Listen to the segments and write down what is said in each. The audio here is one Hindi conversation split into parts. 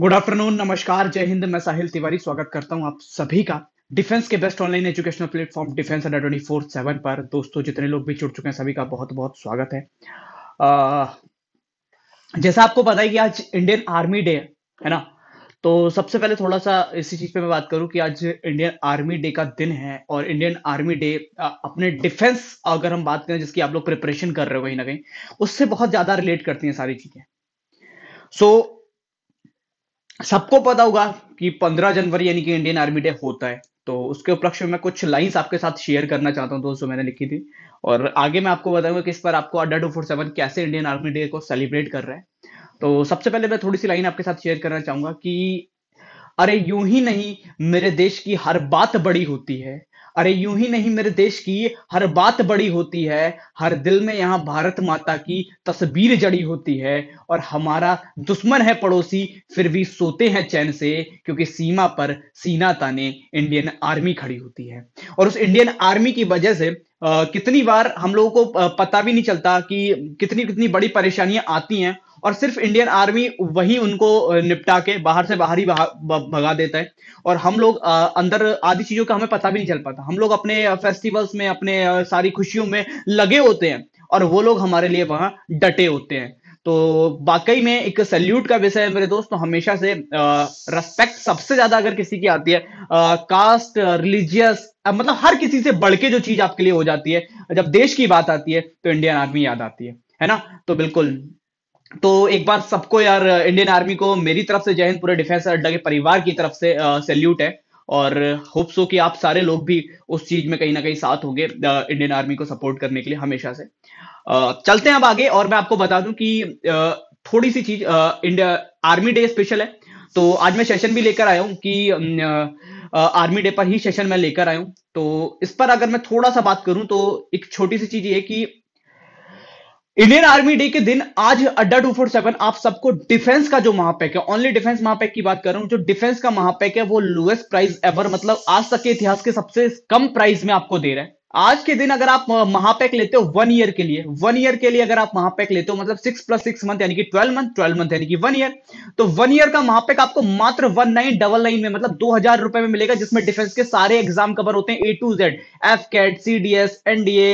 गुड आफ्टरनून नमस्कार जय हिंद मैं साहिल तिवारी स्वागत करता हूं आप सभी का डिफेंस के best online educational platform defence under twenty four seven पर दोस्तों जितने लोग भी जुड़ चुके हैं सभी का बहुत बहुत स्वागत है आ, जैसा आपको पता है कि आज इंडियन आर्मी डे है ना तो सबसे पहले थोड़ा सा इसी चीज पे मैं बात करूं कि आज इंडियन आर्मी डे का दिन है और इंडियन आर्मी डे अपने डिफेंस अगर हम बात करें जिसकी आप लोग प्रिपरेशन कर रहे हो कहीं ना कहीं उससे बहुत ज्यादा रिलेट करती है सारी चीजें सो so, सबको पता होगा कि 15 जनवरी यानी कि इंडियन आर्मी डे होता है तो उसके उपलक्ष्य में मैं कुछ लाइंस आपके साथ शेयर करना चाहता हूं दोस्तों मैंने लिखी थी और आगे मैं आपको बताऊंगा कि इस पर आपको अड्डा टू फोर सेवन कैसे इंडियन आर्मी डे को सेलिब्रेट कर रहा है तो सबसे पहले मैं थोड़ी सी लाइन आपके साथ शेयर करना चाहूंगा कि अरे यूं ही नहीं मेरे देश की हर बात बड़ी होती है अरे यूं ही नहीं मेरे देश की हर बात बड़ी होती है हर दिल में यहाँ भारत माता की तस्वीर जड़ी होती है और हमारा दुश्मन है पड़ोसी फिर भी सोते हैं चैन से क्योंकि सीमा पर सीना ताने इंडियन आर्मी खड़ी होती है और उस इंडियन आर्मी की वजह से कितनी बार हम लोगों को पता भी नहीं चलता कि कितनी कितनी बड़ी परेशानियां आती हैं और सिर्फ इंडियन आर्मी वही उनको निपटा के बाहर से बाहर ही भगा देता है और हम लोग अंदर आधी चीजों का हमें पता भी नहीं चल पाता हम लोग अपने फेस्टिवल्स में अपने सारी खुशियों में लगे होते हैं और वो लोग हमारे लिए वहां डटे होते हैं तो वाकई में एक सैल्यूट का विषय है मेरे दोस्त तो हमेशा से रेस्पेक्ट सबसे ज्यादा अगर किसी की आती है आ, कास्ट रिलीजियस मतलब हर किसी से बढ़ के जो चीज आपके लिए हो जाती है जब देश की बात आती है तो इंडियन आर्मी याद आती है है ना तो बिल्कुल तो एक बार सबको यार इंडियन आर्मी को मेरी तरफ से जय हिंद पूरे डिफेंस अड्डा के परिवार की तरफ से सैल्यूट है और होप सो कि आप सारे लोग भी उस चीज में कहीं ना कहीं साथ होंगे इंडियन आर्मी को सपोर्ट करने के लिए हमेशा से चलते हैं अब आगे और मैं आपको बता दूं कि थोड़ी सी चीज इंडिया आर्मी डे स्पेशल है तो आज मैं सेशन भी लेकर आया हूं कि आर्मी डे पर ही सेशन मैं लेकर आया हूं तो इस पर अगर मैं थोड़ा सा बात करूं तो एक छोटी सी चीज ये कि इंडियन आर्मी डे के दिन आज अड्डा टू फोर सेवन आप सबको डिफेंस का जो महापैक है ओनली डिफेंस महापैक की बात कर रहा हूं जो डिफेंस का महापैक है वो लोएस्ट प्राइस एवर मतलब आज तक के इतिहास के सबसे कम प्राइस में आपको दे रहा है आज के दिन अगर आप महापैक लेते हो वन ईयर के लिए वन ईयर के लिए अगर आप महापैक लेते हो मतलब सिक्स प्लस सिक्स मंथ यानी कि ट्वेल्व मंथ ट्वेल्व मंथ यानी कि वन ईयर तो वन ईयर का महापैक आपको मात्र वन नाइन डबल नाइन में मतलब दो हजार रुपए में मिलेगा जिसमें डिफेंस के सारे एग्जाम कवर होते हैं A to Z F CAT C D S NDA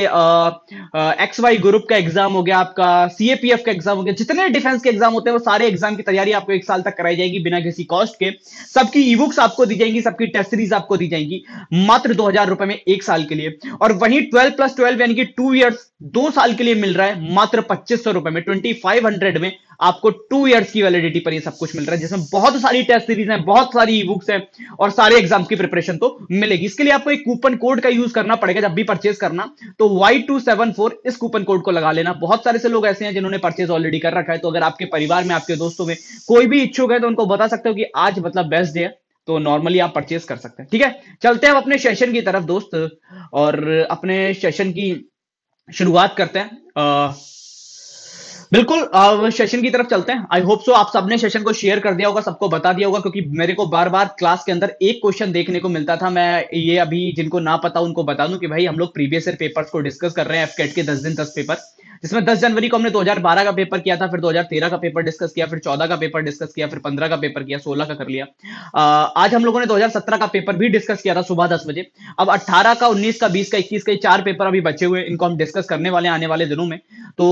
X Y group का एग्जाम हो गया आपका सीएपीएफ का एग्जाम हो गया जितने डिफेंस के एग्जाम होते हैं वो सारे एग्जाम की तैयारी आपको एक साल तक कराई जाएगी बिना किसी कॉस्ट के सबकी ई बुक्स आपको दी जाएंगी सबकी टेस्ट सीरीज आपको दी जाएंगी मात्र दो हजार रुपए में एक साल के लिए और वही ट्वेल्व प्लस ट्वेल्व यानी कि टू ईयर्स दो साल के लिए मिल रहा है मात्र पच्चीस सौ रुपए में ट्वेंटी फाइव हंड्रेड में आपको टू ईयर्स की वैलिडिटी पर ये सब कुछ मिल रहा है जिसमें बहुत सारी टेस्ट सीरीज हैं बहुत सारी ई बुक्स है और सारे एग्जाम की प्रिपरेशन तो मिलेगी इसके लिए आपको एक कूपन कोड का यूज करना पड़ेगा जब भी परचेज करना तो वाई टू सेवन फोर इस कूपन कोड को लगा लेना बहुत सारे से लोग ऐसे हैं जिन्होंने परचेज ऑलरेडी कर रखा है तो अगर आपके परिवार में आपके दोस्तों में कोई भी इच्छुक है तो उनको बता सकते हो कि आज मतलब बेस्ट डे है तो नॉर्मली आप परचेज कर सकते हैं ठीक है चलते हैं अपने सेशन की तरफ दोस्त और अपने सेशन की शुरुआत करते हैं आ, बिल्कुल सेशन की तरफ चलते हैं आई होप सो आप सबने सेशन को शेयर कर दिया होगा सबको बता दिया होगा क्योंकि मेरे को बार बार क्लास के अंदर एक क्वेश्चन देखने को मिलता था मैं ये अभी जिनको ना पता उनको बता दूं कि भाई हम लोग प्रीवियस ईयर पेपर्स को डिस्कस कर रहे हैं एफकेट के दस दिन दस पेपर जिसमें 10 जनवरी को हमने 2012 का पेपर किया था फिर 2013 का पेपर डिस्कस किया फिर 14 का पेपर डिस्कस किया फिर 15 का पेपर किया 16 का कर लिया आज हम लोगों ने 2017 का पेपर भी डिस्कस किया था सुबह दस बजे अब अट्ठारह का 19 का 20 का इक्कीस का चार पेपर अभी बचे हुए इनको हम डिस्कस करने वाले आने वाले दिनों में तो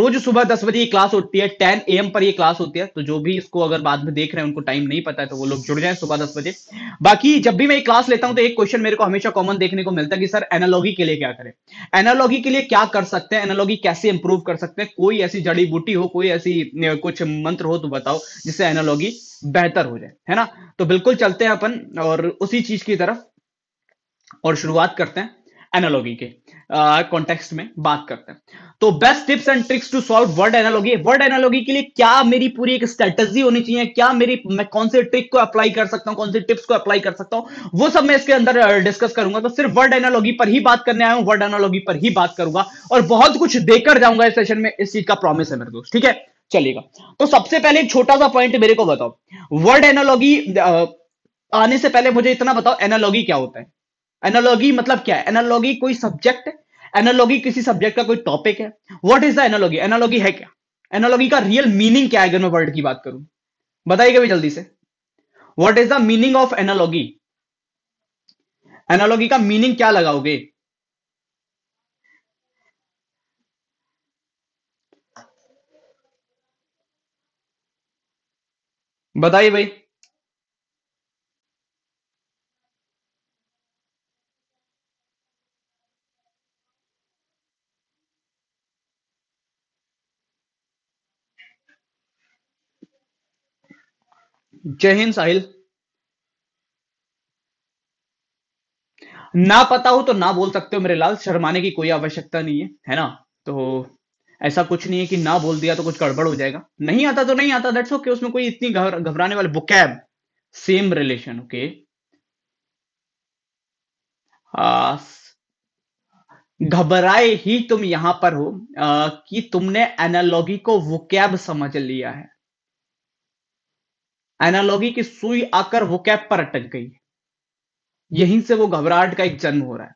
रोज सुबह दस बजे ये क्लास होती है टेन ए पर ये क्लास होती है तो जो भी इसको अगर बाद में देख रहे हैं उनको टाइम नहीं पता है तो वो लोग जुड़ जाए सुबह दस बजे बाकी जब भी मैं क्लास लेता हूं तो एक क्वेश्चन मेरे को हमेशा कॉमन देखने को मिलता है कि सर एनोलॉगी के लिए क्या करें एनोलॉगी के लिए क्या कर सकते हैं एनोलॉगी कैसे इंप्रूव कर सकते हैं कोई ऐसी जड़ी बूटी हो कोई ऐसी कुछ मंत्र हो तो बताओ जिससे एनोलॉगी बेहतर हो जाए है ना तो बिल्कुल चलते हैं अपन और उसी चीज की तरफ और शुरुआत करते हैं एनालॉगी के कॉन्टेक्स्ट में बात करते हैं तो best tips and tricks to solve word analogy word analogy के लिए क्या मेरी पूरी एक स्ट्रेटजी होनी चाहिए क्या मेरी मैं कौन से ट्रिक को अप्लाई कर सकता हूं कौन से टिप्स को अप्लाई कर सकता हूँ वो सब मैं इसके अंदर डिस्कस करूंगा तो सिर्फ वर्ड एनालॉगी पर ही बात करने आया हूं वर्ड एनालॉगी पर ही बात करूंगा और बहुत कुछ देकर जाऊंगा इस सेशन में इस चीज का प्रॉमिस है मेरे दोस्त ठीक है चलेगा तो सबसे पहले एक छोटा सा पॉइंट मेरे को बताओ वर्ड एनालॉगी आने से पहले मुझे इतना बताओ एनालॉगी क्या होता है एनोलॉगी मतलब क्या है एनोलॉगी कोई सब्जेक्ट है किसी सब्जेक्ट का कोई टॉपिक है what is the analogy analogy है क्या एनोलॉगी का रियल मीनिंग क्या है अगर मैं वर्ड की बात करूं बताइए कभी जल्दी से what is the meaning of analogy analogy का मीनिंग क्या लगाओगे बताइए भाई जय हिंद साहिल ना पता हो तो ना बोल सकते हो मेरे लाल शर्माने की कोई आवश्यकता नहीं है है ना तो ऐसा कुछ नहीं है कि ना बोल दिया तो कुछ गड़बड़ हो जाएगा नहीं आता तो नहीं आता दैट्स ओके okay, उसमें कोई इतनी घबराने वाले बुकैब सेम रिलेशन ओके घबराए ही तुम यहां पर हो आ, कि तुमने एनालॉगी को वुकैब समझ लिया है एनालॉगी की सुई आकर वो कैप पर अटक गई यहीं से वो घबराहट का एक जन्म हो रहा है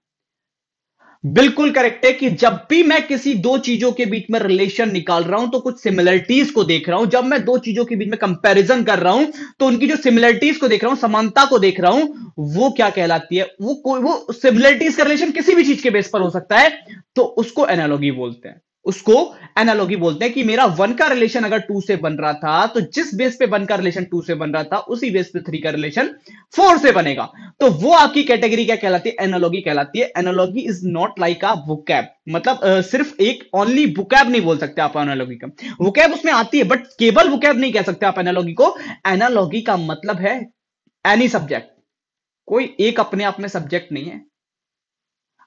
बिल्कुल करेक्ट है कि जब भी मैं किसी दो चीजों के बीच में रिलेशन निकाल रहा हूं तो कुछ सिमिलरिटीज को देख रहा हूं जब मैं दो चीजों के बीच में कंपैरिजन कर रहा हूं तो उनकी जो सिमिलरिटीज को देख रहा हूं समानता को देख रहा हूं वो क्या कहलाती है वो कोई वो सिमिलरिटीज का रिलेशन किसी भी चीज के बेस पर हो सकता है तो उसको एनालॉगी बोलते हैं उसको एनालॉगी बोलते हैं कि मेरा वन का रिलेशन अगर टू से बन रहा था तो जिस बेस पे वन का रिलेशन टू से बन रहा था उसी बेस पे थ्री का रिलेशन फोर से बनेगा तो वो आपकी कैटेगरी क्या कहलाती है एनालॉगी कहलाती है analogy is not like a vocab मतलब uh, सिर्फ एक ओनली वोकैब नहीं बोल सकते आप एनालॉगी का वोकैब उसमें आती है बट केवल वोकैब नहीं कह सकते आप एनालॉगी को एनालॉगी का मतलब है एनी सब्जेक्ट कोई एक अपने आप में सब्जेक्ट नहीं है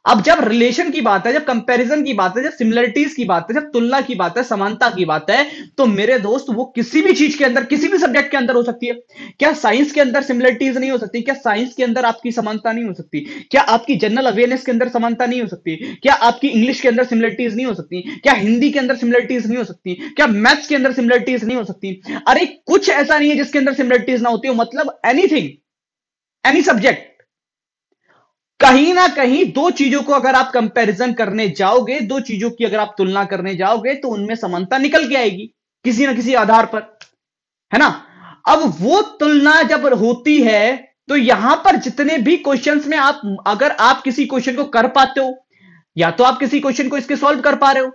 अब जब रिलेशन की बात है जब कंपैरिजन की बात है जब सिमिलरिटीज की बात है जब तुलना की बात है समानता की बात है तो मेरे दोस्त वो किसी भी चीज के अंदर किसी भी सब्जेक्ट के अंदर हो सकती है क्या साइंस के अंदर सिमिलरिटीज नहीं हो सकती क्या साइंस के अंदर आपकी समानता नहीं हो सकती क्या आपकी जनरल अवेयरनेस के अंदर समानता नहीं हो सकती क्या आपकी इंग्लिश के अंदर सिमिलरिटीज नहीं हो सकती क्या हिंदी के अंदर सिमिलरिटीज नहीं हो सकती क्या मैथ्स के अंदर सिमिलरिटीज नहीं हो सकती अरे कुछ ऐसा नहीं है जिसके अंदर सिमिलरिटीज ना होती हो मतलब एनीथिंग एनी सब्जेक्ट कहीं ना कहीं दो चीजों को अगर आप कंपैरिजन करने जाओगे दो चीजों की अगर आप तुलना करने जाओगे तो उनमें समानता निकल के आएगी किसी ना किसी आधार पर है ना अब वो तुलना जब होती है तो यहां पर जितने भी क्वेश्चंस में आप अगर आप किसी क्वेश्चन को कर पाते हो या तो आप किसी क्वेश्चन को इसके सॉल्व कर पा रहे हो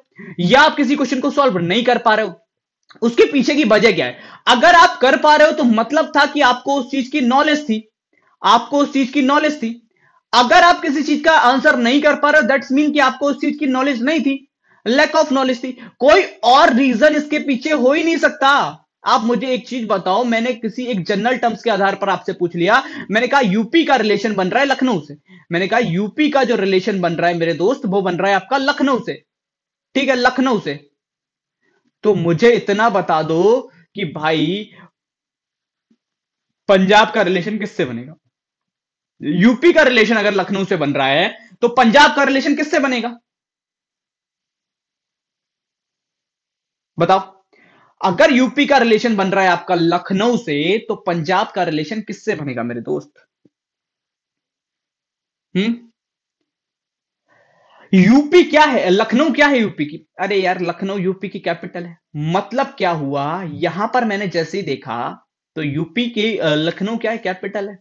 या आप किसी क्वेश्चन को सॉल्व नहीं कर पा रहे हो उसके पीछे की वजह क्या है अगर आप कर पा रहे हो तो मतलब था कि आपको उस चीज की नॉलेज थी आपको उस चीज की नॉलेज थी अगर आप किसी चीज का आंसर नहीं कर पा रहे हो दैट्स मीन कि आपको उस चीज की नॉलेज नहीं थी लैक ऑफ नॉलेज थी कोई और रीजन इसके पीछे हो ही नहीं सकता आप मुझे एक चीज बताओ मैंने किसी एक जनरल टर्म्स के आधार पर आपसे पूछ लिया मैंने कहा यूपी का रिलेशन बन रहा है लखनऊ से मैंने कहा यूपी का जो रिलेशन बन रहा है मेरे दोस्त वो बन रहा है आपका लखनऊ से ठीक है लखनऊ से तो मुझे इतना बता दो कि भाई पंजाब का रिलेशन किससे बनेगा यूपी का रिलेशन अगर लखनऊ से बन रहा है तो पंजाब का रिलेशन किससे बनेगा बताओ अगर यूपी का रिलेशन बन रहा है आपका लखनऊ से तो पंजाब का रिलेशन किससे बनेगा मेरे दोस्त हम्म यूपी क्या है लखनऊ क्या है यूपी की अरे यार लखनऊ यूपी की कैपिटल है मतलब क्या हुआ यहां पर मैंने जैसे ही देखा तो यूपी की लखनऊ क्या है कैपिटल है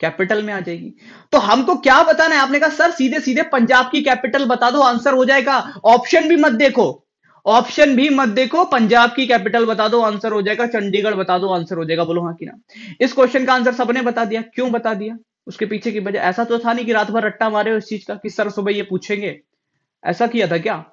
कैपिटल में आ जाएगी तो हमको क्या बताना है आपने कहा सर सीधे सीधे पंजाब की कैपिटल बता दो आंसर हो जाएगा ऑप्शन भी मत देखो ऑप्शन भी मत देखो पंजाब की कैपिटल बता दो आंसर हो जाएगा चंडीगढ़ बता दो आंसर हो जाएगा बोलो हाँ कि ना इस क्वेश्चन का आंसर सबने बता दिया क्यों बता दिया उसके पीछे की वजह ऐसा तो था नहीं कि रात भर रट्टा मारे हो इस चीज का कि सर सुबह ये पूछेंगे ऐसा किया था क्या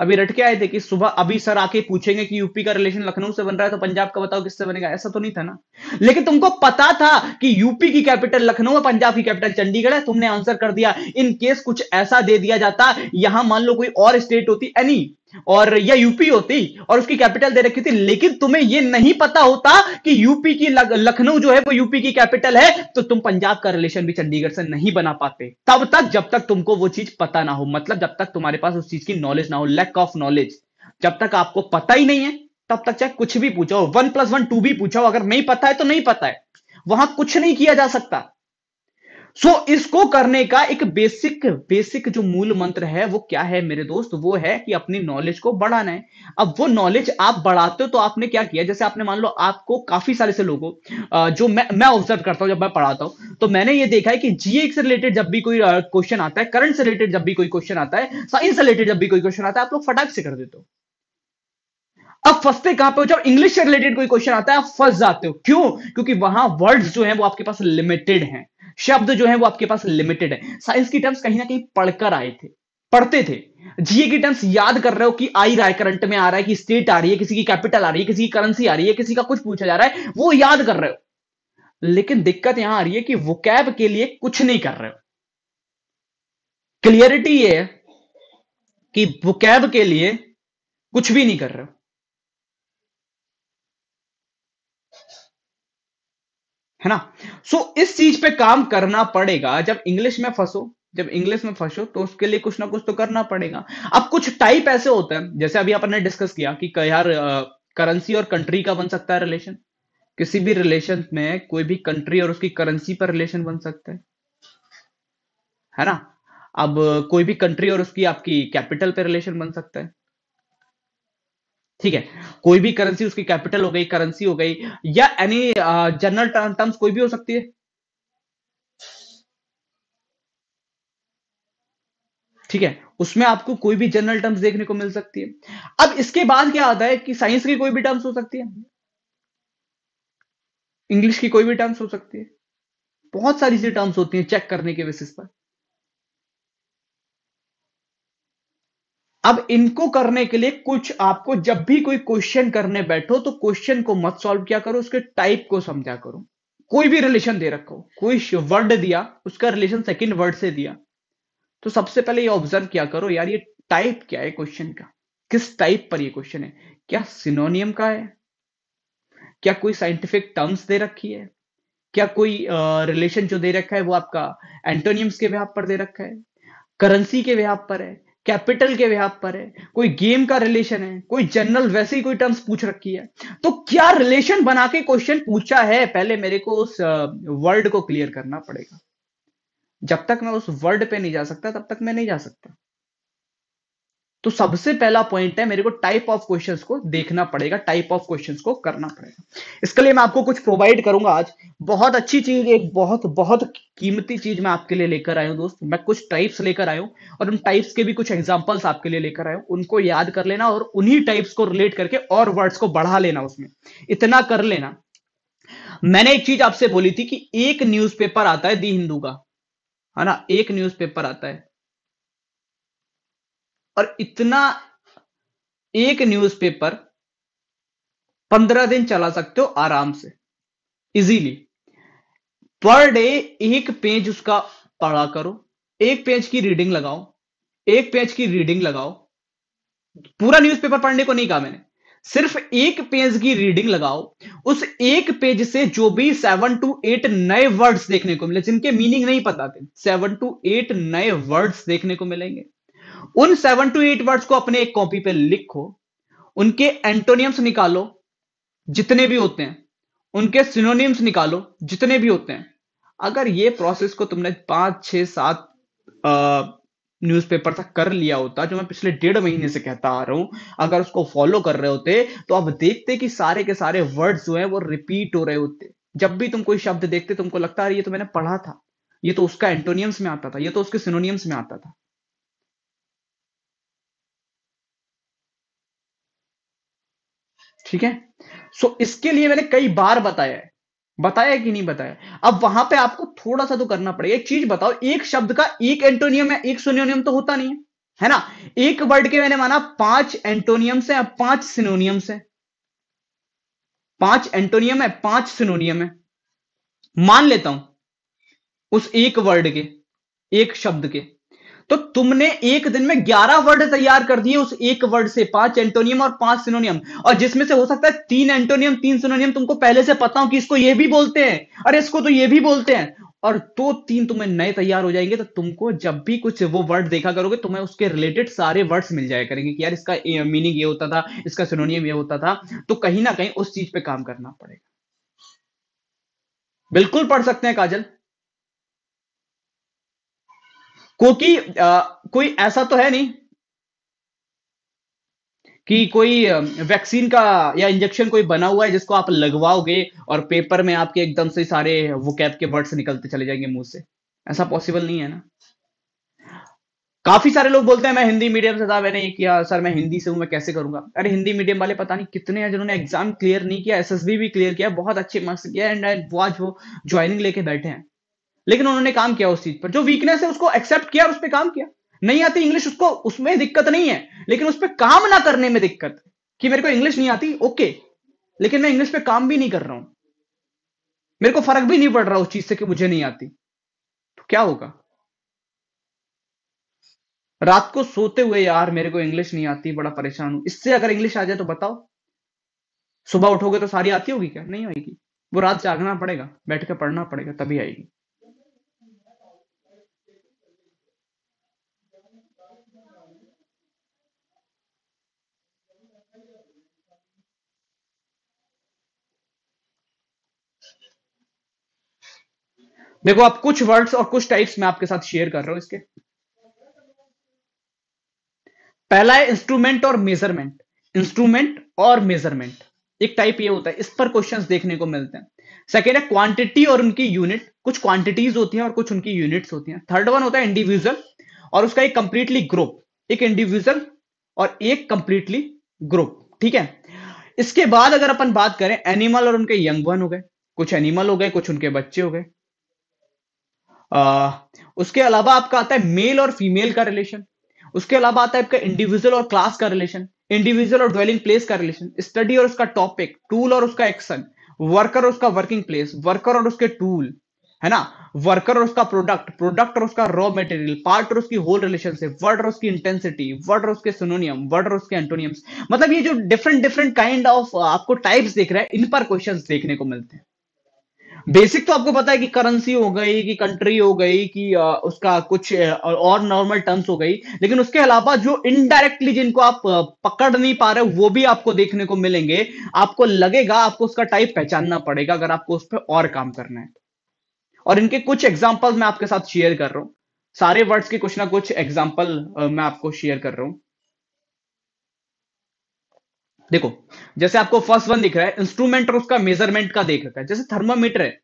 अभी रटके आए थे कि सुबह अभी सर आके पूछेंगे कि यूपी का रिलेशन लखनऊ से बन रहा है तो पंजाब का बताओ किससे बनेगा ऐसा तो नहीं था ना लेकिन तुमको पता था कि यूपी की कैपिटल लखनऊ है पंजाब की कैपिटल चंडीगढ़ है तुमने आंसर कर दिया इन केस कुछ ऐसा दे दिया जाता यहां मान लो कोई और स्टेट होती एनी और यह यूपी होती और उसकी कैपिटल दे रखी थी लेकिन तुम्हें यह नहीं पता होता कि यूपी की लखनऊ जो है वो यूपी की कैपिटल है तो तुम पंजाब का रिलेशन भी चंडीगढ़ से नहीं बना पाते तब तक जब तक तुमको वो चीज पता ना हो मतलब जब तक तुम्हारे पास उस चीज की नॉलेज ना हो लैक ऑफ नॉलेज जब तक आपको पता ही नहीं है तब तक चाहे कुछ भी पूछा हो वन प्लस वन टू भी पूछा हो अगर नहीं पता है तो नहीं पता है वहां कुछ नहीं किया जा सकता सो so, इसको करने का एक बेसिक बेसिक जो मूल मंत्र है वो क्या है मेरे दोस्त वो है कि अपनी नॉलेज को बढ़ाना है अब वो नॉलेज आप बढ़ाते हो तो आपने क्या किया जैसे आपने मान लो आपको काफी सारे से लोगों जो मैं मैं ऑब्जर्व करता हूं जब मैं पढ़ाता हूं तो मैंने ये देखा है कि जीए से रिलेटेड जब भी कोई क्वेश्चन आता है करंट से रिलेटेड जब भी कोई क्वेश्चन आता है साइंस से रिलेटेड जब भी कोई क्वेश्चन आता है आप लोग फटाक से कर देते हो अब फंसते कहां पे हो जब इंग्लिश से रिलेटेड कोई क्वेश्चन आता है आप फंस जाते हो क्यों क्योंकि वहां वर्ड्स जो है वो आपके पास लिमिटेड हैं शब्द जो है वो आपके पास लिमिटेड है साइंस की टर्म्स कहीं ना कहीं पढ़कर आए थे पढ़ते थे जीए की टर्म्स याद कर रहे हो कि आई रहा है करंट में आ रहा है कि स्टेट आ रही है किसी की कैपिटल आ रही है किसी की करेंसी आ रही है किसी का कुछ पूछा जा रहा है वो याद कर रहे हो लेकिन दिक्कत यहां आ रही है कि वो कैब के लिए कुछ नहीं कर रहे हो क्लियरिटी ये है कि वो कैब के लिए कुछ भी नहीं कर रहे हो है ना सो so, इस चीज पे काम करना पड़ेगा जब इंग्लिश में फंसो जब इंग्लिश में फंसो तो उसके लिए कुछ ना कुछ तो करना पड़ेगा अब कुछ टाइप ऐसे होते हैं जैसे अभी आपने डिस्कस किया कि यार करेंसी और कंट्री का बन सकता है रिलेशन किसी भी रिलेशन में कोई भी कंट्री और उसकी करेंसी पर रिलेशन बन सकता है है ना अब कोई भी कंट्री और उसकी आपकी कैपिटल पर रिलेशन बन सकता है ठीक है कोई भी करेंसी उसकी कैपिटल हो गई करेंसी हो गई या एनी जनरल टर्म्स कोई भी हो सकती है ठीक है उसमें आपको कोई भी जनरल टर्म्स देखने को मिल सकती है अब इसके बाद क्या आता है कि साइंस की कोई भी टर्म्स हो सकती है इंग्लिश की कोई भी टर्म्स हो सकती है बहुत सारी सी टर्म्स होती हैं चेक करने के बेसिस पर अब इनको करने के लिए कुछ आपको जब भी कोई क्वेश्चन करने बैठो तो क्वेश्चन को मत सॉल्व किया करो उसके टाइप को समझा करो कोई भी रिलेशन दे रखो कोई वर्ड दिया उसका रिलेशन सेकंड वर्ड से दिया तो सबसे पहले ये ऑब्जर्व किया करो यार ये टाइप क्या है क्वेश्चन का किस टाइप पर ये क्वेश्चन है क्या सिनोनियम का है क्या कोई साइंटिफिक टर्म्स दे रखी है क्या कोई रिलेशन uh, जो दे रखा है वो आपका एंटोनियम्स के व्याप पर दे रखा है करेंसी के व्याप पर है कैपिटल के व्याप पर है कोई गेम का रिलेशन है कोई जनरल वैसे ही कोई टर्म्स पूछ रखी है तो क्या रिलेशन बना के क्वेश्चन पूछा है पहले मेरे को उस वर्ड को क्लियर करना पड़ेगा जब तक मैं उस वर्ड पे नहीं जा सकता तब तक मैं नहीं जा सकता तो सबसे पहला पॉइंट है मेरे को टाइप ऑफ क्वेश्चंस को देखना पड़ेगा टाइप ऑफ क्वेश्चंस को करना पड़ेगा इसके लिए मैं आपको कुछ प्रोवाइड करूंगा आज बहुत अच्छी चीज एक बहुत बहुत कीमती चीज मैं आपके लिए लेकर आया हूँ दोस्त मैं कुछ टाइप्स लेकर आया हूँ और उन टाइप्स के भी कुछ एग्जाम्पल्स आपके लिए लेकर आयु उनको याद कर लेना और उन्हीं टाइप्स को रिलेट करके और वर्ड्स को बढ़ा लेना उसमें इतना कर लेना मैंने एक चीज आपसे बोली थी कि एक न्यूज आता है दी हिंदू का है ना एक न्यूज आता है और इतना एक न्यूज़पेपर पंद्रह दिन चला सकते हो आराम से इजीली पर डे एक पेज उसका पढ़ा करो एक पेज की रीडिंग लगाओ एक पेज की रीडिंग लगाओ पूरा न्यूज़पेपर पढ़ने को नहीं कहा मैंने सिर्फ एक पेज की रीडिंग लगाओ उस एक पेज से जो भी सेवन टू एट नए वर्ड्स देखने को मिले जिनके मीनिंग नहीं पता थे सेवन टू एट नए वर्ड्स देखने को मिलेंगे उन सेवन टू एट वर्ड्स को अपने एक कॉपी पे लिखो उनके एंटोनियम्स निकालो जितने भी होते हैं उनके सिनोनियम्स निकालो जितने भी होते हैं अगर ये प्रोसेस को तुमने पांच छह सात न्यूज़पेपर तक कर लिया होता जो मैं पिछले डेढ़ महीने से कहता आ रहा हूं अगर उसको फॉलो कर रहे होते तो आप देखते कि सारे के सारे वर्ड्स जो हैं वो रिपीट हो रहे होते जब भी तुम कोई शब्द देखते तुमको लगता है ये तो मैंने पढ़ा था ये तो उसका एंटोनियम्स में आता था ये तो उसके सिनोनियम्स में आता था ठीक है सो इसके लिए मैंने कई बार बताया है बताया कि नहीं बताया अब वहां पे आपको थोड़ा सा तो करना पड़ेगा एक चीज बताओ एक शब्द का एक एंटोनियम या एक सोनियोनियम तो होता नहीं है है ना एक वर्ड के मैंने माना पांच एंटोनियम्स है पांच सिनोनियम्स से पांच एंटोनियम है पांच सिनोनियम है मान लेता हूं उस एक वर्ड के एक शब्द के तो तुमने एक दिन में ग्यारह वर्ड तैयार कर दिए उस एक वर्ड से पांच एंटोनियम और पांच सिनोनियम और जिसमें से हो सकता है तीन एंटोनियम तीन सिनोनियम तुमको पहले से पता हो कि इसको ये भी बोलते हैं और इसको तो ये भी बोलते हैं और दो तो तीन तुम्हें नए तैयार हो जाएंगे तो तुमको जब भी कुछ वो वर्ड देखा करोगे तुम्हें उसके रिलेटेड सारे वर्ड्स मिल जाया करेंगे कि यार इसका मीनिंग ये होता था इसका सिनोनियम ये होता था तो कहीं ना कहीं उस चीज पे काम करना पड़ेगा बिल्कुल पढ़ सकते हैं काजल क्योंकि कोई ऐसा तो है नहीं कि कोई वैक्सीन का या इंजेक्शन कोई बना हुआ है जिसको आप लगवाओगे और पेपर में आपके एकदम से सारे वो कैप के वर्ड्स निकलते चले जाएंगे मुंह से ऐसा पॉसिबल नहीं है ना काफी सारे लोग बोलते हैं मैं हिंदी मीडियम से था मैंने ये किया सर मैं हिंदी से हूं मैं कैसे करूंगा अरे हिंदी मीडियम वाले पता नहीं कितने हैं जिन्होंने एग्जाम क्लियर नहीं किया एसएसबी भी क्लियर किया बहुत अच्छे मार्क्स किया एंड वो आज वो ज्वाइनिंग लेके बैठे हैं लेकिन उन्होंने काम किया उस चीज पर जो वीकनेस है उसको एक्सेप्ट किया और उस पर काम किया नहीं आती इंग्लिश उसको उसमें दिक्कत नहीं है लेकिन उस पर काम ना करने में दिक्कत कि मेरे को इंग्लिश नहीं आती ओके लेकिन मैं इंग्लिश पे काम भी नहीं कर रहा हूं मेरे को फर्क भी नहीं पड़ रहा उस चीज से कि मुझे नहीं आती तो क्या होगा रात को सोते हुए यार मेरे को इंग्लिश नहीं आती बड़ा परेशान हूं इससे अगर इंग्लिश आ जाए तो बताओ सुबह उठोगे तो सारी आती होगी क्या नहीं आएगी वो रात जागना पड़ेगा बैठ कर पढ़ना पड़ेगा तभी आएगी देखो आप कुछ वर्ड्स और कुछ टाइप्स मैं आपके साथ शेयर कर रहा हूं इसके पहला है इंस्ट्रूमेंट और मेजरमेंट इंस्ट्रूमेंट और मेजरमेंट एक टाइप ये होता है इस पर क्वेश्चंस देखने को मिलते हैं सेकेंड है क्वांटिटी और उनकी यूनिट कुछ क्वांटिटीज होती हैं और कुछ उनकी यूनिट्स होती हैं थर्ड वन होता है इंडिविजुअल और उसका एक कंप्लीटली ग्रुप एक इंडिविजुअल और एक कंप्लीटली ग्रुप ठीक है इसके बाद अगर अपन बात करें एनिमल और उनके यंग वन हो गए कुछ एनिमल हो गए कुछ उनके बच्चे हो गए उसके अलावा आपका आता है मेल और फीमेल का रिलेशन उसके अलावा आता है आपका इंडिविजुअल और क्लास का रिलेशन इंडिविजुअल और ड्वेलिंग प्लेस का रिलेशन स्टडी और उसका टॉपिक टूल और उसका एक्शन वर्कर और उसका वर्किंग प्लेस वर्कर और उसके टूल है ना वर्कर और उसका प्रोडक्ट प्रोडक्ट और उसका रॉ मटेरियल पार्ट और उसकी होल रिलेशनशिप वर्ड और उसकी इंटेंसिटी वर्ड और उसके सोनोनियम वर्ड और उसके एंटोनियम्स मतलब ये जो डिफरेंट डिफरेंट काइंड ऑफ आपको टाइप्स देख रहे हैं इन पर क्वेश्चंस देखने को मिलते हैं बेसिक तो आपको पता है कि करेंसी हो गई कि कंट्री हो गई कि उसका कुछ और नॉर्मल टर्म्स हो गई लेकिन उसके अलावा जो इनडायरेक्टली जिनको आप पकड़ नहीं पा रहे वो भी आपको देखने को मिलेंगे आपको लगेगा आपको उसका टाइप पहचानना पड़ेगा अगर आपको उस पर और काम करना है और इनके कुछ एग्जाम्पल मैं आपके साथ शेयर कर रहा हूँ सारे वर्ड्स के कुछ ना कुछ एग्जाम्पल मैं आपको शेयर कर रहा हूँ देखो जैसे आपको फर्स्ट वन दिख रहा है इंस्ट्रूमेंट और उसका मेजरमेंट का देख रखा है जैसे थर्मोमीटर है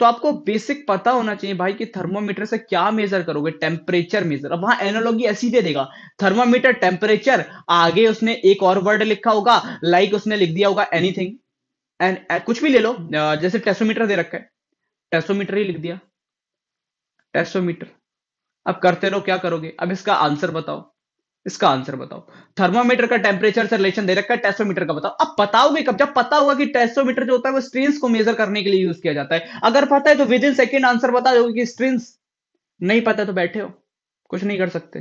तो आपको बेसिक पता होना चाहिए भाई कि थर्मोमीटर से क्या मेजर करोगे टेम्परेचर मेजर अब वहां एनोलॉगी ऐसी दे देगा थर्मोमीटर टेम्परेचर आगे उसने एक और वर्ड लिखा होगा लाइक like उसने लिख दिया होगा एनीथिंग एंड कुछ भी ले लो जैसे टेस्टोमीटर दे रखा है टेस्टोमीटर ही लिख दिया टेस्टोमीटर अब करते रहो क्या करोगे अब इसका आंसर बताओ इसका आंसर बताओ थर्मामीटर का टेम्परेचर से रिलेशन दे रखा है टेस्टोमीटर का बताओ अब बताओगे कब जब पता होगा कि टेस्टोमीटर जो होता है वो स्ट्रेंस को मेजर करने के लिए यूज किया जाता है अगर पता है तो विद इन सेकेंड आंसर बता दोगे कि स्ट्रेंस नहीं पता तो बैठे हो कुछ नहीं कर सकते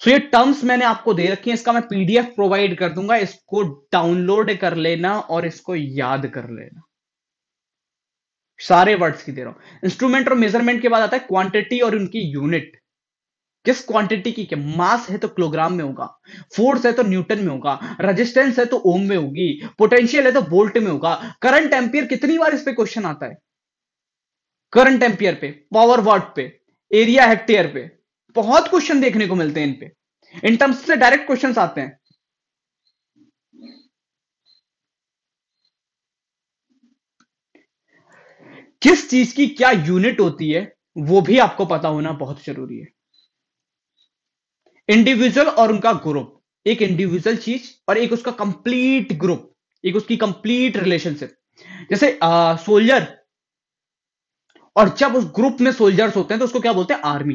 सो so, ये टर्म्स मैंने आपको दे रखी है इसका मैं पीडीएफ प्रोवाइड कर दूंगा इसको डाउनलोड कर लेना और इसको याद कर लेना सारे वर्ड्स की दे रहा हूं इंस्ट्रूमेंट और मेजरमेंट के बाद आता है क्वांटिटी और उनकी यूनिट किस क्वांटिटी की क्या मास है तो किलोग्राम में होगा फोर्स है तो न्यूटन में होगा रेजिस्टेंस है तो ओम में होगी पोटेंशियल है तो वोल्ट में होगा करंट एम्पियर कितनी बार इस पे क्वेश्चन आता है करंट एम्पियर पे पावर वाट पे एरिया हेक्टेयर पे बहुत क्वेश्चन देखने को मिलते हैं इन पे इन टर्म्स से डायरेक्ट क्वेश्चन आते हैं किस चीज की क्या यूनिट होती है वो भी आपको पता होना बहुत जरूरी है इंडिविजुअल और उनका ग्रुप एक इंडिविजुअल चीज और एक उसका कंप्लीट ग्रुप एक उसकी कंप्लीट रिलेशनशिप जैसे सोल्जर और जब उस ग्रुप में सोल्जर्स होते हैं तो उसको क्या बोलते हैं आर्मी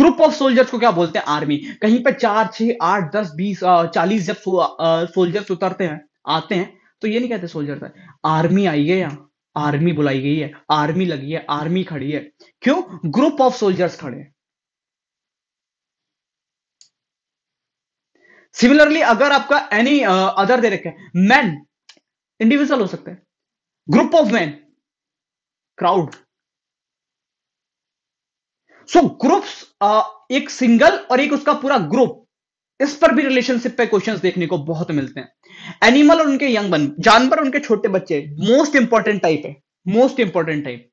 ग्रुप ऑफ सोल्जर्स को क्या बोलते हैं आर्मी कहीं पर चार छह आठ दस बीस चालीस जब सोल्जर्स उतरते हैं आते हैं तो ये नहीं कहते सोल्जर आर्मी आई है यहाँ आर्मी बुलाई गई है आर्मी लगी है आर्मी खड़ी है क्यों ग्रुप ऑफ सोल्जर्स खड़े हैं सिमिलरली अगर आपका एनी अदर दे रखे मैन इंडिविजुअल हो सकते हैं group of man crowd so groups एक सिंगल और एक उसका पूरा ग्रुप इस पर भी रिलेशनशिप पे क्वेश्चंस देखने को बहुत मिलते हैं एनिमल और उनके यंग बन जानवर उनके छोटे बच्चे मोस्ट इंपॉर्टेंट टाइप है मोस्ट इंपॉर्टेंट टाइप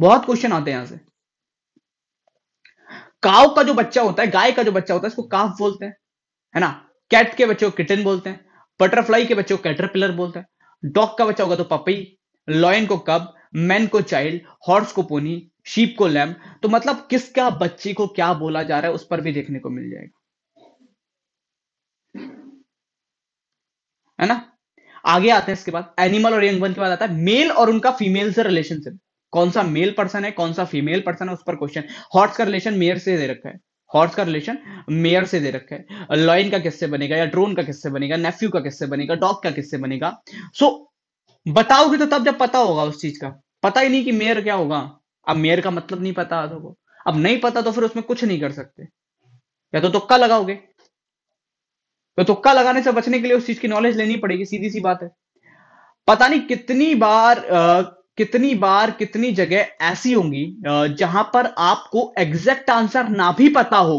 बहुत क्वेश्चन आते हैं यहां से काव का जो बच्चा होता है गाय का जो बच्चा होता है इसको काफ बोलते हैं है ना कैट के बच्चे को किटन बोलते हैं बटरफ्लाई के बच्चे को कैटरपिलर बोलते हैं डॉग का बच्चा होगा तो पपी लॉयन को कब मैन को चाइल्ड हॉर्स को पोनी शीप को लैम तो मतलब किसका बच्चे को क्या बोला जा रहा है उस पर भी देखने को मिल जाएगा है ना आगे आते हैं इसके बाद एनिमल और यंग वन के बाद आता है मेल और उनका फीमेल से रिलेशनशिप कौन सा मेल पर्सन है कौन सा फीमेल पर्सन है उस पर क्वेश्चन हॉर्स का रिलेशन मेयर से दे रखा है हॉर्स का रिलेशन मेयर से दे रखा है लॉइन का किससे बनेगा या ड्रोन का किससे बनेगा नेफ्यू का किससे बनेगा डॉग का किससे बनेगा सो बताओगे तो तब जब पता होगा उस चीज का पता ही नहीं कि मेयर क्या होगा अब मेयर का मतलब नहीं पता को तो अब नहीं पता तो फिर उसमें कुछ नहीं कर सकते या तो तुक्का लगाओगे तो तुक्का लगाने से बचने के लिए उस चीज की नॉलेज लेनी पड़ेगी सीधी सी बात है पता नहीं कितनी बार आ, कितनी बार कितनी जगह ऐसी होंगी जहां पर आपको एग्जैक्ट आंसर ना भी पता हो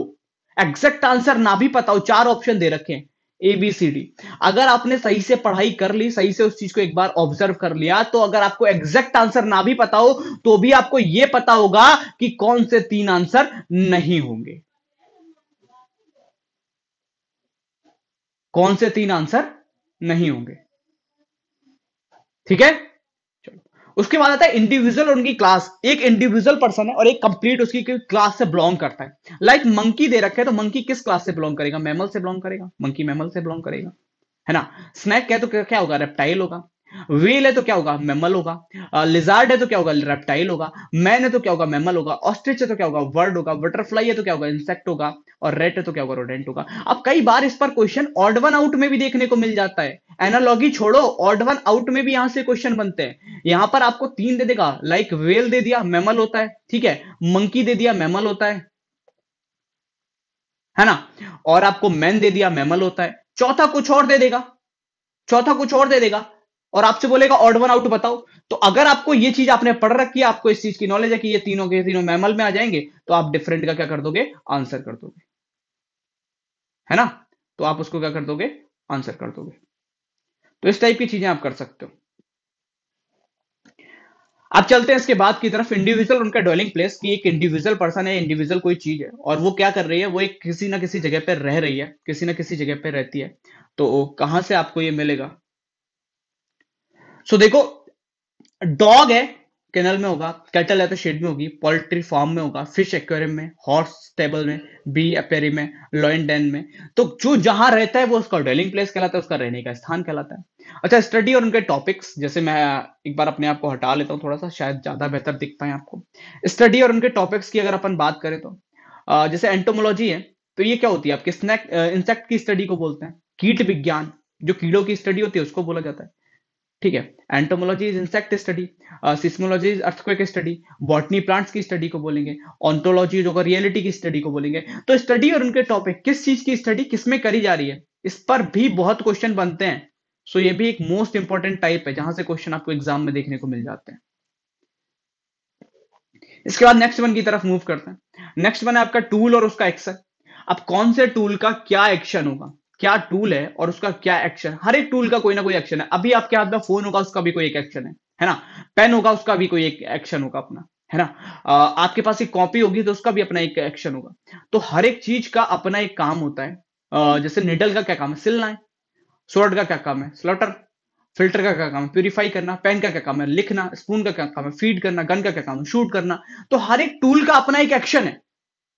एग्जैक्ट आंसर ना भी पता हो चार ऑप्शन दे रखे ए बी सी डी अगर आपने सही से पढ़ाई कर ली सही से उस चीज को एक बार ऑब्जर्व कर लिया तो अगर आपको एग्जैक्ट आंसर ना भी पता हो तो भी आपको यह पता होगा कि कौन से तीन आंसर नहीं होंगे कौन से तीन आंसर नहीं होंगे ठीक है उसके बाद आता है इंडिविजुअल और उनकी क्लास एक इंडिविजुअल पर्सन है और एक कंप्लीट उसकी क्लास से बिलोंग करता है लाइक like मंकी दे रखे तो मंकी किस क्लास से बिलोंग करेगा मैमल से बिलोंग करेगा मंकी मैमल से बिलोंग करेगा है ना स्नैक कह तो क्या होगा रेप्टाइल होगा व्हील है तो क्या होगा मेमल होगा लिजार्ड है तो क्या होगा रेप्टाइल होगा मैन है तो क्या होगा मेमल होगा ऑस्ट्रिच है तो क्या होगा वर्ड होगा बटरफ्लाई है तो क्या होगा इंसेक्ट होगा और रेट है तो क्या होगा रोडेंट होगा अब कई बार इस पर क्वेश्चन ऑड वन आउट में भी देखने को मिल जाता है एनालॉगी छोड़ो ऑड वन आउट में भी यहां से क्वेश्चन बनते हैं यहां पर आपको तीन दे देगा लाइक वेल दे दिया मेमल होता है ठीक है मंकी दे दिया मेमल होता है है ना और आपको मैन दे दिया मेमल होता है चौथा कुछ और दे देगा चौथा कुछ और दे देगा और आपसे बोलेगा ऑड वन आउट बताओ तो अगर आपको ये चीज आपने पढ़ रखी है आपको इस चीज की नॉलेज है कि ये तीनों के तीनों मैमल में आ जाएंगे तो आप डिफरेंट का क्या कर दोगे आंसर कर दोगे है ना तो आप उसको क्या कर दोगे आंसर कर दोगे तो इस टाइप की चीजें आप कर सकते हो आप चलते हैं इसके बाद की तरफ इंडिविजुअल उनका डॉलिंग प्लेस की एक इंडिविजुअल पर्सन है इंडिविजुअल कोई चीज है और वो क्या कर रही है वो एक किसी ना किसी जगह पर रह रही है किसी ना किसी जगह पर रहती है तो कहां से आपको ये मिलेगा सो देखो डॉग है केनल में होगा कैटल है तो शेड में होगी पोल्ट्री फार्म में होगा फिश एक्वेरियम में हॉर्स स्टेबल में बी एपेरी में लॉइन डेन में तो जो जहां रहता है वो उसका डेलिंग प्लेस कहलाता है उसका रहने का स्थान कहलाता है अच्छा स्टडी और उनके टॉपिक्स जैसे मैं एक बार अपने आप को हटा लेता हूँ थोड़ा सा शायद ज्यादा बेहतर दिखता है आपको स्टडी और उनके टॉपिक्स की अगर अपन बात करें तो जैसे एंटोमोलॉजी है तो ये क्या होती है आपके स्नैक इंसेक्ट की स्टडी को बोलते हैं कीट विज्ञान जो कीड़ों की स्टडी होती है उसको बोला जाता है ठीक है entomology is insect study seismology is earthquake study botany plants की स्टडी को बोलेंगे ऑन्टोलॉजी जो रियलिटी की स्टडी को बोलेंगे तो स्टडी और उनके टॉपिक किस चीज की स्टडी किसमें करी जा रही है इस पर भी बहुत क्वेश्चन बनते हैं सो so ये भी एक मोस्ट इंपॉर्टेंट टाइप है जहां से क्वेश्चन आपको एग्जाम में देखने को मिल जाते हैं इसके बाद नेक्स्ट वन की तरफ मूव करते हैं नेक्स्ट वन है आपका टूल और उसका एक्शन अब कौन से टूल का क्या एक्शन होगा क्या टूल है और उसका क्या एक्शन हर एक टूल का कोई ना कोई एक्शन है अभी आपके हाथ में फोन होगा उसका भी कोई एक एक्शन है है ना पेन होगा उसका भी कोई एक एक्शन होगा अपना है ना आपके पास एक कॉपी होगी तो उसका भी अपना एक एक्शन होगा तो हर एक चीज का अपना एक काम होता है जैसे निडल का क्या काम है सिलना है स्वॉर्ड का क्या काम है स्लॉटर फिल्टर का क्या काम है प्यूरिफाई करना पेन का क्या काम है लिखना स्पून का क्या काम है फीड करना गन का क्या काम है शूट करना तो हर एक टूल का अपना एक एक्शन है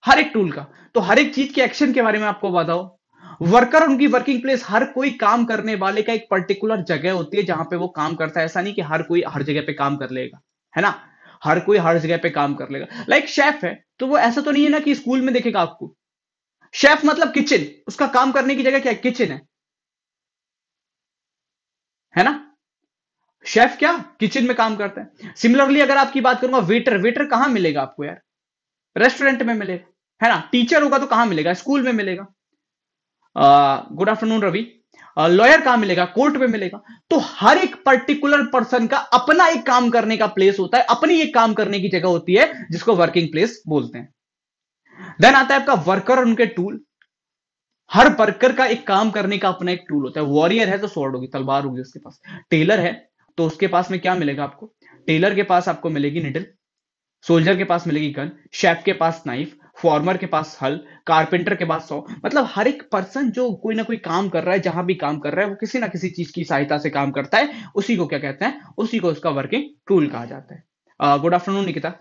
हर एक टूल का तो हर एक चीज के एक्शन के बारे में आपको बताओ वर्कर उनकी वर्किंग प्लेस हर कोई काम करने वाले का एक पर्टिकुलर जगह होती है जहां पे वो काम करता है ऐसा नहीं कि हर कोई हर जगह पे काम कर लेगा है ना हर कोई हर जगह पे काम कर लेगा लाइक शेफ है तो वो ऐसा तो नहीं है ना कि स्कूल में देखेगा आपको शेफ मतलब किचन उसका काम करने की जगह क्या है किचन है है ना शेफ क्या किचन में काम करता है सिमिलरली अगर आपकी बात करूंगा वेटर वेटर कहां मिलेगा आपको यार रेस्टोरेंट में मिलेगा है ना टीचर होगा तो कहां मिलेगा स्कूल में मिलेगा गुड आफ्टरनून रवि लॉयर कहां मिलेगा कोर्ट पे मिलेगा तो हर एक पर्टिकुलर पर्सन का अपना एक काम करने का प्लेस होता है अपनी एक काम करने की जगह होती है जिसको वर्किंग प्लेस बोलते हैं देन आता है आपका वर्कर और उनके टूल हर वर्कर का एक काम करने का अपना एक टूल होता है वॉरियर है तो सोर्ड होगी तलवार होगी उसके पास टेलर है तो उसके पास में क्या मिलेगा आपको टेलर के पास आपको मिलेगी निडल सोल्जर के पास मिलेगी गन शेफ के पास नाइफ फॉर्मर के पास हल कारपेंटर के पास सौ मतलब हर एक पर्सन जो कोई ना कोई काम कर रहा है जहां भी काम कर रहा है वो किसी ना किसी चीज की सहायता से काम करता है उसी को क्या कहते हैं उसी को उसका वर्किंग टूल कहा जाता है गुड आफ्टरनून निकिता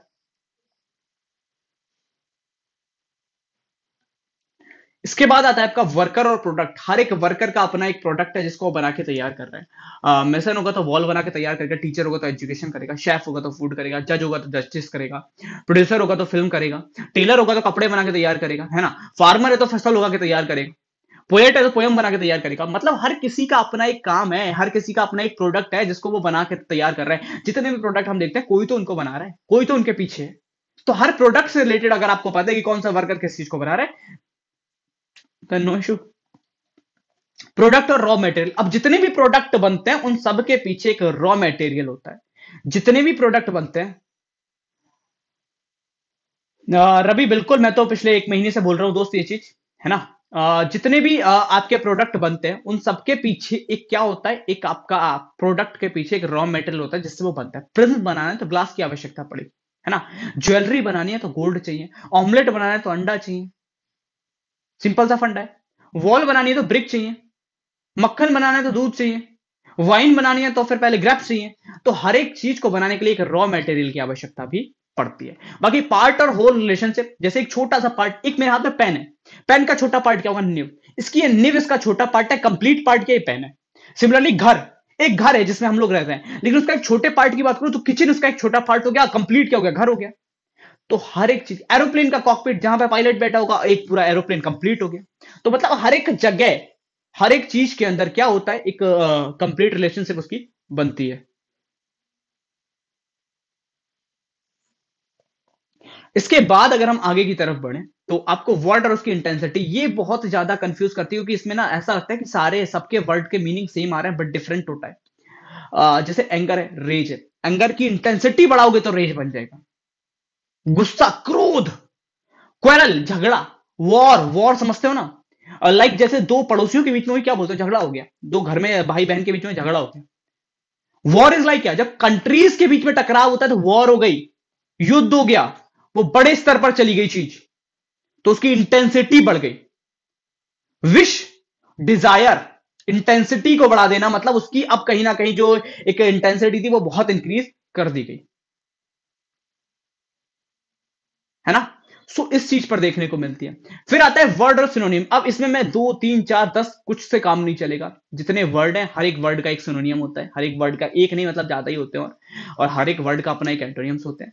इसके बाद आता है आपका वर्कर और प्रोडक्ट हर एक वर्कर का अपना एक प्रोडक्ट है जिसको वो बना के तैयार कर रहे हैं मेसन होगा तो वॉल बना के तैयार करेगा टीचर होगा तो एजुकेशन करेगा शेफ होगा तो फूड करेगा जज होगा तो जस्टिस करेगा प्रोड्यूसर होगा तो फिल्म करेगा टेलर होगा तो कपड़े बना के तैयार करेगा है ना फार्मर है तो फसल होगा के तैयार करेगा पोएट है तो पोएम बना के तैयार करेगा मतलब हर किसी का अपना एक काम है हर किसी का अपना एक प्रोडक्ट है जिसको वो बना के तैयार कर रहे हैं जितने भी प्रोडक्ट हम देखते हैं कोई तो उनको बना रहा है कोई तो उनके पीछे है तो हर प्रोडक्ट से रिलेटेड अगर आपको पता है कि कौन सा वर्कर किस चीज को बना रहा है नो इशू प्रोडक्ट और रॉ मटेरियल अब जितने भी प्रोडक्ट बनते हैं उन सब के पीछे एक रॉ मटेरियल होता है जितने भी प्रोडक्ट बनते हैं रवि बिल्कुल मैं तो पिछले एक महीने से बोल रहा हूं दोस्त ये चीज है ना जितने भी आपके प्रोडक्ट बनते हैं उन सबके पीछे एक क्या होता है एक आपका प्रोडक्ट के पीछे एक रॉ मेटेरियल होता है जिससे वो बनता है प्रिंस बनाना है तो ग्लास की आवश्यकता पड़ी है ना ज्वेलरी बनानी है तो गोल्ड चाहिए ऑमलेट बनाना है तो अंडा चाहिए सिंपल सा फंडा है वॉल बनानी है तो ब्रिक चाहिए मक्खन बनाना है तो दूध चाहिए वाइन बनानी है तो फिर पहले ग्रेप्स चाहिए तो हर एक चीज को बनाने के लिए एक रॉ मटेरियल की आवश्यकता भी पड़ती है बाकी पार्ट और होल रिलेशनशिप जैसे एक छोटा सा पार्ट एक मेरे हाथ में पेन है पेन का छोटा पार्ट क्या होगा निव इसकी निव इसका छोटा पार्ट है कंप्लीट पार्ट क्या पेन है सिमिलरली घर एक घर है जिसमें हम लोग रहते हैं लेकिन उसका एक छोटे पार्ट की बात करूं तो किचन उसका एक छोटा पार्ट हो गया कंप्लीट क्या हो गया घर हो गया तो हर एक चीज एरोप्लेन का कॉकपिट जहां पर पायलट बैठा होगा एक पूरा एरोप्लेन कंप्लीट हो गया तो मतलब हर एक जगह हर एक चीज के अंदर क्या होता है एक कंप्लीट रिलेशनशिप उसकी बनती है इसके बाद अगर हम आगे की तरफ बढ़े तो आपको वर्ड और उसकी इंटेंसिटी ये बहुत ज्यादा कंफ्यूज करती है क्योंकि इसमें ना ऐसा लगता है कि सारे सबके वर्ड के मीनिंग सेम आ रहे हैं बट डिफरेंट होता है जैसे एंगर है रेज है एंगर की इंटेंसिटी बढ़ाओगे तो रेज बन जाएगा गुस्सा क्रोध क्वेरल झगड़ा वॉर वॉर समझते हो ना लाइक like जैसे दो पड़ोसियों के बीच में क्या बोलते हैं झगड़ा हो गया दो घर में भाई बहन के बीच में झगड़ा हो गया वॉर इज लाइक क्या जब कंट्रीज के बीच में टकराव होता है तो वॉर हो गई युद्ध हो गया वो बड़े स्तर पर चली गई चीज तो उसकी इंटेंसिटी बढ़ गई विश डिजायर इंटेंसिटी को बढ़ा देना मतलब उसकी अब कहीं ना कहीं जो एक इंटेंसिटी थी वो बहुत इंक्रीज कर दी गई सो इस चीज पर देखने को मिलती है फिर आता है वर्ड और सिनोनियम अब इसमें मैं दो तीन चार दस कुछ से काम नहीं चलेगा जितने वर्ड हैं हर एक वर्ड का एक सिनोनियम होता है हर एक वर्ड का एक नहीं मतलब ज्यादा ही होते हैं और, और हर एक वर्ड का अपना एक एंटोनियम्स होते हैं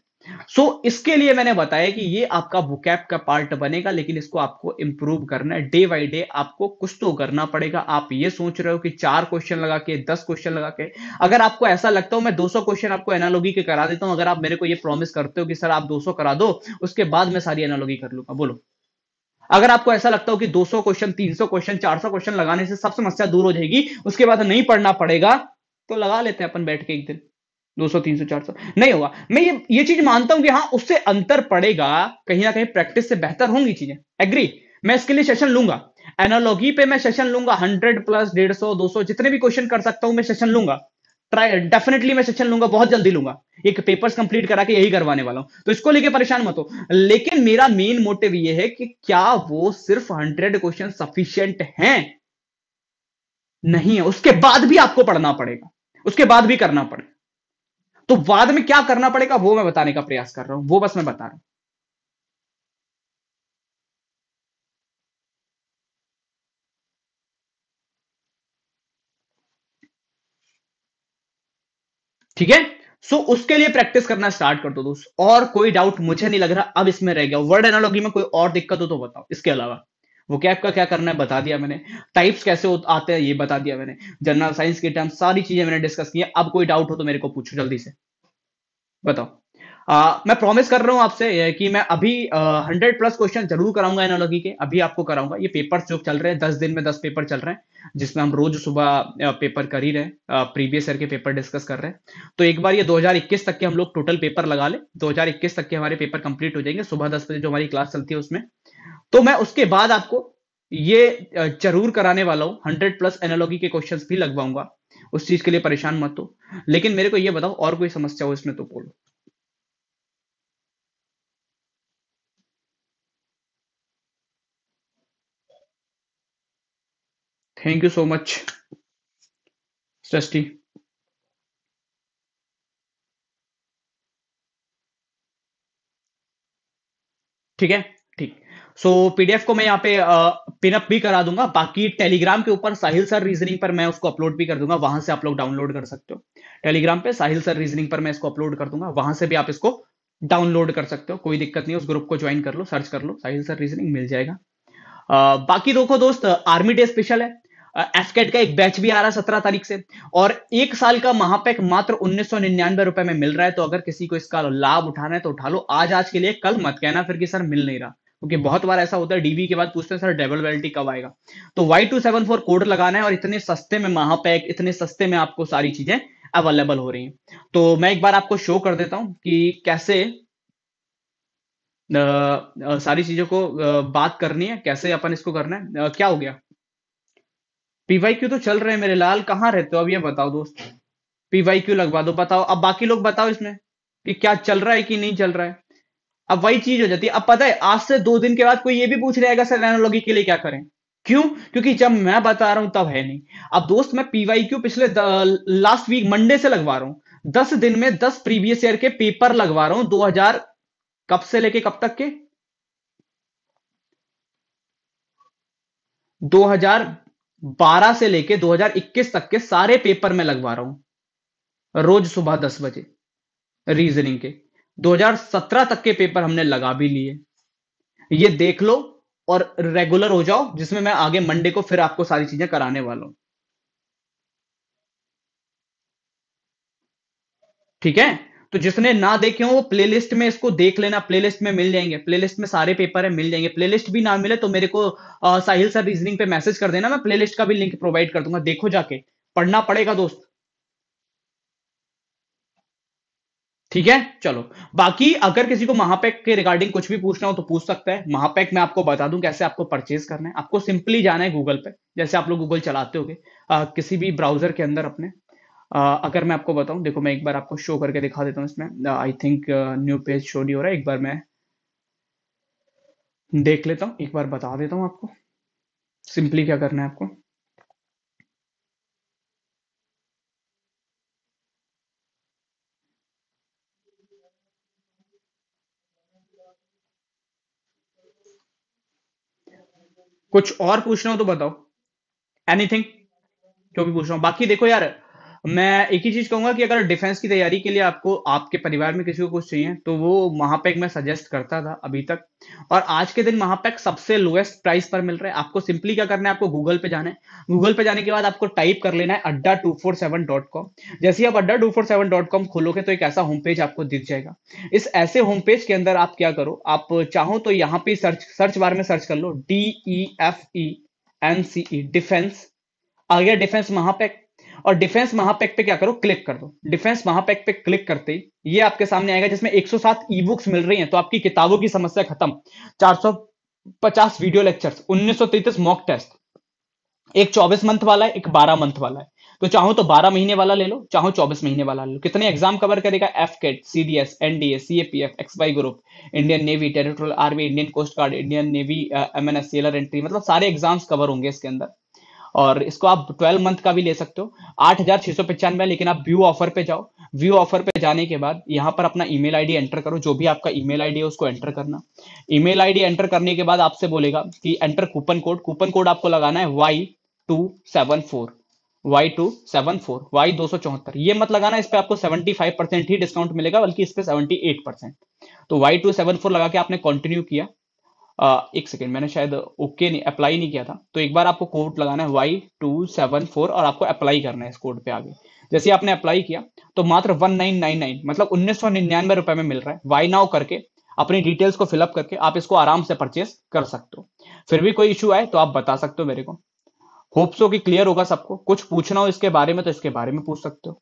सो so, इसके लिए मैंने बताया कि ये आपका बुकैप का पार्ट बनेगा लेकिन इसको आपको इंप्रूव करना है डे बाई डे आपको कुछ तो करना पड़ेगा आप ये सोच रहे हो कि चार क्वेश्चन लगा के दस क्वेश्चन लगा के अगर आपको ऐसा लगता हो मैं 200 क्वेश्चन आपको एनालॉगी के करा देता हूं अगर आप मेरे को ये प्रॉमिस करते हो कि सर आप 200 करा दो उसके बाद मैं सारी एनालॉगी कर लूंगा बोलो अगर आपको ऐसा लगता हो कि 200 क्वेश्चन 300 क्वेश्चन 400 क्वेश्चन लगाने से सब समस्या दूर हो जाएगी उसके बाद नहीं पढ़ना पड़ेगा तो लगा लेते हैं अपन बैठ के एक दिन दो सौ तीन सौ चार सौ नहीं होगा मैं ये ये चीज मानता हूं कि हाँ उससे अंतर पड़ेगा कहीं ना कहीं प्रैक्टिस से बेहतर होंगी चीजें एग्री मैं इसके लिए सेशन लूंगा एनोलॉगी पे मैं सेशन लूंगा हंड्रेड प्लस डेढ़ सौ दो सौ जितने भी क्वेश्चन कर सकता हूं मैं सेशन लूंगा ट्राई डेफिनेटली मैं सेशन लूंगा बहुत जल्दी लूंगा एक पेपर्स कंप्लीट करा के यही करवाने वाला हूं तो इसको लेके परेशान मत हो लेकिन मेरा मेन मोटिव ये है कि क्या वो सिर्फ हंड्रेड क्वेश्चन सफिशियंट है नहीं है उसके बाद भी आपको पढ़ना पड़ेगा उसके बाद भी करना पड़ेगा तो बाद में क्या करना पड़ेगा वो मैं बताने का प्रयास कर रहा हूं वो बस मैं बता रहा हूं ठीक है सो so, उसके लिए प्रैक्टिस करना स्टार्ट कर दो दोस्त और कोई डाउट मुझे नहीं लग रहा अब इसमें रह गया वर्ड एनालॉजी में कोई और दिक्कत हो तो बताओ इसके अलावा वो कैप का क्या करना है बता दिया मैंने टाइप्स कैसे आते हैं ये बता दिया मैंने जनरल साइंस के टर्म सारी चीजें मैंने डिस्कस की अब कोई डाउट हो तो मेरे को पूछो जल्दी से बताओ आ, मैं प्रॉमिस कर रहा हूं आपसे कि मैं अभी हंड्रेड प्लस क्वेश्चन जरूर कराऊंगा एनोलॉजी के अभी आपको कराऊंगा ये पेपर जो चल रहे हैं दस दिन में दस पेपर चल रहे हैं जिसमें हम रोज सुबह पेपर कर ही रहे प्रीवियस ईयर के पेपर डिस्कस कर रहे हैं तो एक बार ये 2021 तक के हम लोग टोटल पेपर लगा ले 2021 तक के हमारे पेपर कंप्लीट हो जाएंगे सुबह दस बजे जो हमारी क्लास चलती है उसमें तो मैं उसके बाद आपको ये जरूर कराने वाला हूं हंड्रेड प्लस एनालॉगी के क्वेश्चन भी लगवाऊंगा उस चीज के लिए परेशान मत हो लेकिन मेरे को ये बताओ और कोई समस्या हो इसमें तो बोलो thank you so much Srishti ठीक है ठीक सो so, पीडीएफ को मैं यहाँ पे पिनअप भी करा दूंगा बाकी टेलीग्राम के ऊपर साहिल सर रीजनिंग पर मैं उसको अपलोड भी कर दूंगा वहां से आप लोग डाउनलोड कर सकते हो टेलीग्राम पे साहिल सर रीजनिंग पर मैं इसको अपलोड कर दूंगा वहां से भी आप इसको डाउनलोड कर सकते हो कोई दिक्कत नहीं उस ग्रुप को ज्वाइन कर लो सर्च कर लो साहिल सर रीजनिंग मिल जाएगा आ, बाकी देखो दोस्त आर्मी डे स्पेशल है एफकेट का एक बैच भी आ रहा है सत्रह तारीख से और एक साल का महापैक मात्र उन्नीस सौ निन्यानवे रुपए में मिल रहा है तो अगर किसी को इसका लाभ उठाना है तो उठा लो आज आज के लिए कल मत कहना फिर कि सर मिल नहीं रहा क्योंकि okay, बहुत बार ऐसा होता है डीबी के बाद पूछते हैं सर डबल वेल्टी कब आएगा तो Y two seven four code लगाना है और इतने सस्ते में महापैक इतने सस्ते में आपको सारी चीजें अवेलेबल हो रही हैं तो मैं एक बार आपको शो कर देता हूं कि कैसे आ, आ, सारी चीजों को आ, बात करनी है कैसे अपन इसको करना है आ, क्या हो गया पीवाई क्यू तो चल रहे हैं मेरे लाल कहाँ रहते हो अब ये बताओ दोस्त पीवाई क्यू लगवा दो बताओ अब बाकी लोग बताओ इसमें कि क्या चल रहा है कि नहीं चल रहा है अब वही चीज हो जाती है अब पता है आज से दो दिन के बाद कोई ये भी पूछ रहेगा सर एनोलॉजी के लिए क्या करें क्यों क्योंकि जब मैं बता रहा हूं तब है नहीं अब दोस्त मैं पीवाई क्यू पिछले लास्ट वीक मंडे से लगवा रहा हूं दस दिन में दस प्रीवियस ईयर के पेपर लगवा रहा हूं दो हजार कब से लेके कब तक के दो हजार बारह से लेके दो हजार इक्कीस तक के सारे पेपर में लगवा रहा हूं रोज सुबह दस बजे रीजनिंग के 2017 तक के पेपर हमने लगा भी लिए ये देख लो और रेगुलर हो जाओ जिसमें मैं आगे मंडे को फिर आपको सारी चीजें कराने वाला हूं ठीक है तो जिसने ना देखे हो वो प्लेलिस्ट में इसको देख लेना प्लेलिस्ट में मिल जाएंगे प्लेलिस्ट में सारे पेपर है मिल जाएंगे प्लेलिस्ट भी ना मिले तो मेरे को आ, साहिल सर रीजनिंग पे मैसेज कर देना मैं प्लेलिस्ट का भी लिंक प्रोवाइड कर दूंगा देखो जाके पढ़ना पड़ेगा दोस्त ठीक है चलो बाकी अगर किसी को महापैक के रिगार्डिंग कुछ भी पूछना हो तो पूछ सकता है महापैक मैं आपको बता दूं कैसे आपको परचेज करना है आपको सिंपली जाना है गूगल पे जैसे आप लोग गूगल चलाते हो किसी भी ब्राउजर के अंदर अपने आ, अगर मैं आपको बताऊं देखो मैं एक बार आपको शो करके दिखा देता हूँ इसमें I think new page show नहीं हो रहा है एक बार मैं देख लेता हूं एक बार बता देता हूँ आपको सिंपली क्या करना है आपको कुछ और पूछना हो तो बताओ एनीथिंग जो भी पूछ रहा हूँ बाकी देखो यार मैं एक ही चीज कहूंगा कि अगर डिफेंस की तैयारी के लिए आपको आपके परिवार में किसी को कुछ चाहिए तो वो महापैक मैं सजेस्ट करता था अभी तक और आज के दिन महापैक सबसे लोएस्ट प्राइस पर मिल रहा है आपको सिंपली क्या करना है आपको गूगल पे जाना है गूगल पे जाने के बाद आपको टाइप कर लेना है Adda two four seven dot com जैसे आप Adda two four seven dot com खोलोगे तो एक ऐसा होम पेज आपको दिख जाएगा इस ऐसे होम पेज के अंदर आप क्या करो आप चाहो तो यहाँ पे सर्च सर्च बार में सर्च कर लो D E F E N C E defence आ गया डिफेंस महापैक और डिफेंस महापैक पे क्या करो क्लिक कर दो डिफेंस महापैक पे क्लिक करते ही ये आपके सामने आएगा जिसमें 107 ई बुक्स मिल रही हैं तो आपकी किताबों की समस्या खत्म 450 वीडियो लेक्चर्स उन्नीस मॉक टेस्ट एक 24 मंथ वाला है एक 12 मंथ वाला है तो चाहो तो 12 महीने वाला ले लो चाहो 24 महीने वाला ले लो कितने एग्जाम कवर करेगा AFCAT CDS NDA CAPF Y group Indian Navy Territorial Army Indian Coast Guard Indian Navy M N S सीएलर एंट्री मतलब सारे एग्जाम्स कवर होंगे इसके अंदर और इसको आप ट्वेल्व मंथ का भी ले सकते हो आठ हजार छह सौ पचानवे लेकिन आप व्यू ऑफर पे जाओ व्यू ऑफर पे जाने के बाद यहाँ पर अपना ईमेल आईडी एंटर करो जो भी आपका ईमेल आईडी है उसको एंटर करना ईमेल आईडी एंटर करने के बाद आपसे बोलेगा कि enter coupon code coupon code आपको लगाना है Y two seven four Y two seven four Y दो सौ चौहत्तर ये मत लगाना इस पर आपको सेवेंटी फाइव परसेंट ही डिस्काउंट मिलेगा बल्कि इस पर सेवेंटी एट परसेंट तो वाई टू सेवन फोर लगा के आपने कंटिन्यू किया एक सेकेंड मैंने शायद ओके नहीं अप्लाई नहीं किया था तो एक बार आपको कोड लगाना है वाई टू सेवन फोर और आपको अप्लाई करना है इस कोड पे आगे जैसे आपने अप्लाई किया तो मात्र वन नाइन नाइन नाइन मतलब उन्नीस सौ निन्यानवे रुपए में मिल रहा है वाई नाउ करके अपनी डिटेल्स को फिलअप करके आप इसको आराम से परचेस कर सकते हो फिर भी कोई इश्यू आए तो आप बता सकते हो मेरे को होप्स हो कि क्लियर होगा सबको कुछ पूछना हो इसके बारे में तो इसके बारे में पूछ सकते हो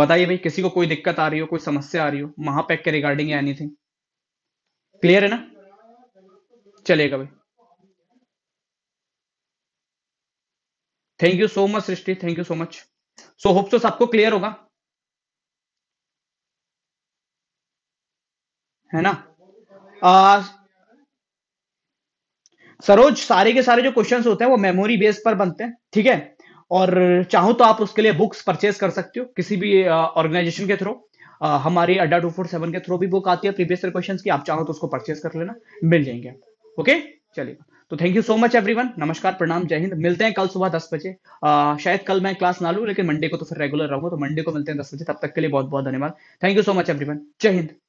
बताइए भाई किसी को कोई दिक्कत आ रही हो कोई समस्या आ रही हो महापैक के रिगार्डिंग या एनीथिंग क्लियर है ना चलेगा भाई thank you so much Srishti thank you so much so hope so सबको क्लियर होगा है ना आ, सरोज सारे के सारे जो क्वेश्चंस होते हैं वो मेमोरी बेस पर बनते हैं ठीक है और चाहो तो आप उसके लिए बुक्स परचेज कर सकते हो किसी भी ऑर्गेनाइजेशन के थ्रू हमारे अड्डा टू फोर सेवन के थ्रू भी बुक आती है प्रीवियस क्वेश्चन की आप चाहो तो उसको परचेज कर लेना मिल जाएंगे ओके चलेगा तो thank you so much everyone नमस्कार प्रणाम जय हिंद मिलते हैं कल सुबह दस बजे शायद कल मैं क्लास ना लूँ लेकिन मंडे को तो फिर रेगुलर रहूंगा तो मंडे को मिलते हैं दस बजे तब तक के लिए बहुत बहुत धन्यवाद thank you so much everyone जय हिंद